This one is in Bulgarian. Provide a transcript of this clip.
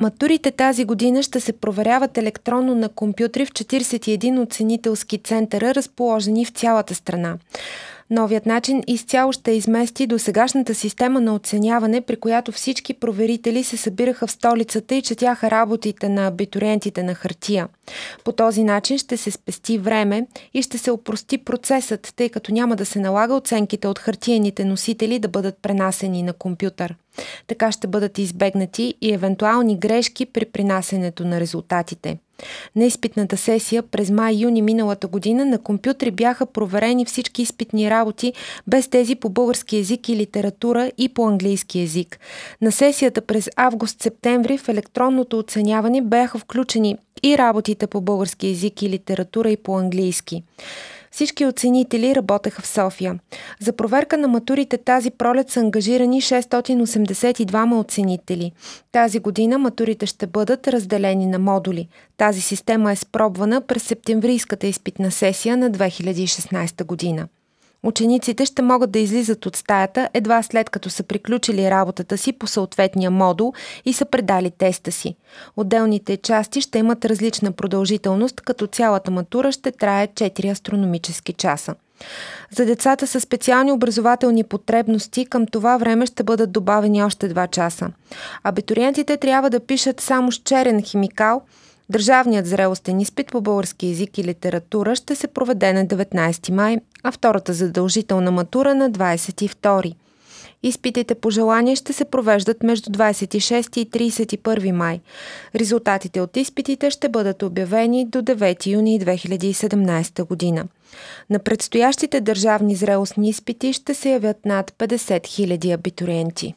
Матурите тази година ще се проверяват електронно на компютри в 41 оценителски центъра, разположени в цялата страна. Новият начин изцяло ще измести до сегашната система на оценяване, при която всички проверители се събираха в столицата и четяха работите на абитуриентите на хартия. По този начин ще се спести време и ще се опрости процесът, тъй като няма да се налага оценките от хартиените носители да бъдат пренасени на компютър. Така ще бъдат избегнати и евентуални грешки при принасенето на резултатите. На изпитната сесия през май-юни миналата година на компютри бяха проверени всички изпитни работи без тези по български язик и литература и по английски язик. На сесията през август-септември в електронното оценяване бяха включени и работите по български язик и литература и по английски. Всички оценители работеха в София. За проверка на матурите тази пролет са ангажирани 682 оценители. Тази година матурите ще бъдат разделени на модули. Тази система е спробвана през септемврийската изпитна сесия на 2016 година. Учениците ще могат да излизат от стаята едва след като са приключили работата си по съответния модул и са предали теста си. Отделните части ще имат различна продължителност, като цялата матура ще трае 4 астрономически часа. За децата с специални образователни потребности към това време ще бъдат добавени още 2 часа. Абитуриентите трябва да пишат само с черен химикал – Държавният зрелостен изпит по български язик и литература ще се проведе на 19 май, а втората задължителна матура на 22. Изпитите по желание ще се провеждат между 26 и 31 май. Резултатите от изпитите ще бъдат обявени до 9 юни 2017 година. На предстоящите държавни зрелостни изпити ще се явят над 50 000 абитуриенти.